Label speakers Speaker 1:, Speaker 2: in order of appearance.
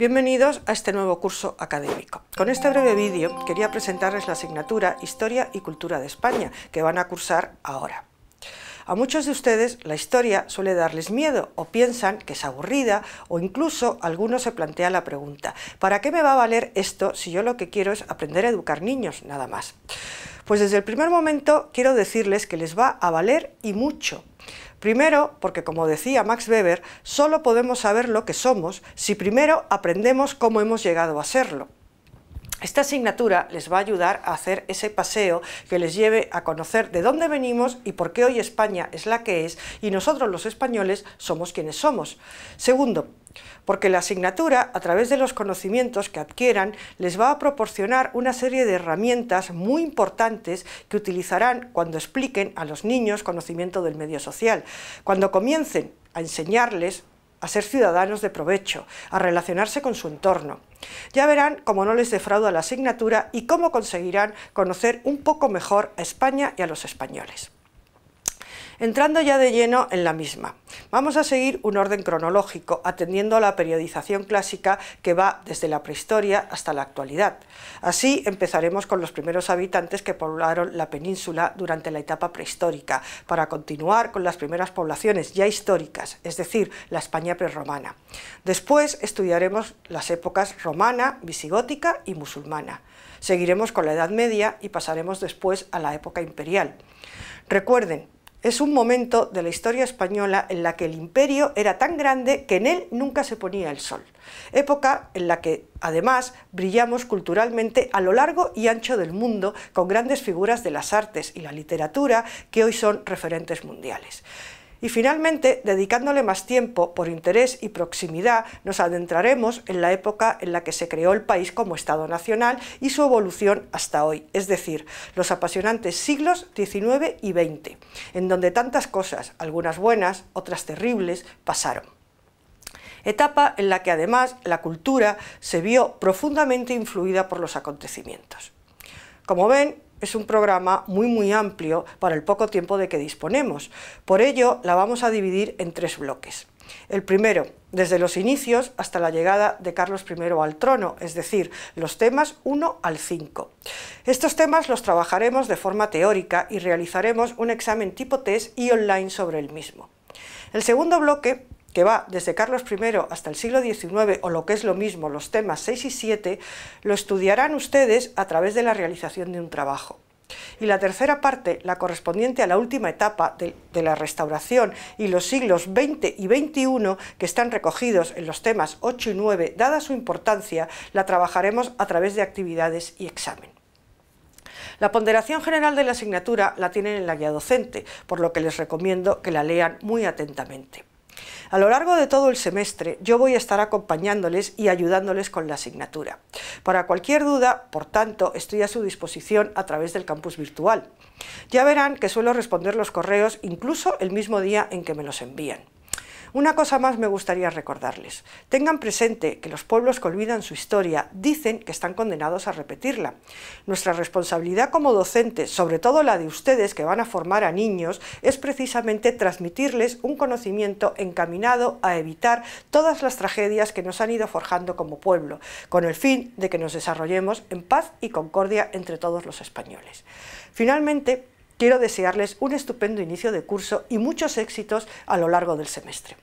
Speaker 1: Bienvenidos a este nuevo curso académico. Con este breve vídeo quería presentarles la asignatura Historia y Cultura de España que van a cursar ahora. A muchos de ustedes la historia suele darles miedo o piensan que es aburrida o incluso algunos se plantea la pregunta ¿para qué me va a valer esto si yo lo que quiero es aprender a educar niños nada más? Pues desde el primer momento quiero decirles que les va a valer y mucho. Primero, porque como decía Max Weber, solo podemos saber lo que somos si primero aprendemos cómo hemos llegado a serlo. Esta asignatura les va a ayudar a hacer ese paseo que les lleve a conocer de dónde venimos y por qué hoy España es la que es y nosotros los españoles somos quienes somos. Segundo, porque la asignatura, a través de los conocimientos que adquieran, les va a proporcionar una serie de herramientas muy importantes que utilizarán cuando expliquen a los niños conocimiento del medio social. Cuando comiencen a enseñarles a ser ciudadanos de provecho, a relacionarse con su entorno. Ya verán cómo no les defrauda la asignatura y cómo conseguirán conocer un poco mejor a España y a los españoles. Entrando ya de lleno en la misma, vamos a seguir un orden cronológico, atendiendo a la periodización clásica que va desde la prehistoria hasta la actualidad. Así empezaremos con los primeros habitantes que poblaron la península durante la etapa prehistórica, para continuar con las primeras poblaciones ya históricas, es decir, la España prerromana. Después estudiaremos las épocas romana, visigótica y musulmana. Seguiremos con la Edad Media y pasaremos después a la época imperial. Recuerden, es un momento de la historia española en la que el imperio era tan grande que en él nunca se ponía el sol. Época en la que, además, brillamos culturalmente a lo largo y ancho del mundo con grandes figuras de las artes y la literatura que hoy son referentes mundiales. Y finalmente, dedicándole más tiempo por interés y proximidad, nos adentraremos en la época en la que se creó el país como Estado Nacional y su evolución hasta hoy, es decir, los apasionantes siglos XIX y XX, en donde tantas cosas, algunas buenas, otras terribles, pasaron etapa en la que además la cultura se vio profundamente influida por los acontecimientos. Como ven, es un programa muy muy amplio para el poco tiempo de que disponemos. Por ello, la vamos a dividir en tres bloques. El primero, desde los inicios hasta la llegada de Carlos I al trono, es decir, los temas 1 al 5. Estos temas los trabajaremos de forma teórica y realizaremos un examen tipo test y online sobre el mismo. El segundo bloque que va desde Carlos I hasta el siglo XIX, o lo que es lo mismo, los temas 6 y 7, lo estudiarán ustedes a través de la realización de un trabajo. Y la tercera parte, la correspondiente a la última etapa de, la restauración y los siglos XX y XXI que están recogidos en los temas 8 y 9, dada su importancia, la trabajaremos a través de actividades y examen. La ponderación general de la asignatura la tienen en la guía docente, por lo que les recomiendo que la lean muy atentamente. A lo largo de todo el semestre yo voy a estar acompañándoles y ayudándoles con la asignatura. Para cualquier duda, por tanto, estoy a su disposición a través del campus virtual. Ya verán que suelo responder los correos incluso el mismo día en que me los envían. Una cosa más me gustaría recordarles. Tengan presente que los pueblos que olvidan su historia dicen que están condenados a repetirla. Nuestra responsabilidad como docentes, sobre todo la de ustedes que van a formar a niños, es precisamente transmitirles un conocimiento encaminado a evitar todas las tragedias que nos han ido forjando como pueblo, con el fin de que nos desarrollemos en paz y concordia entre todos los españoles. Finalmente, quiero desearles un estupendo inicio de curso y muchos éxitos a lo largo del semestre.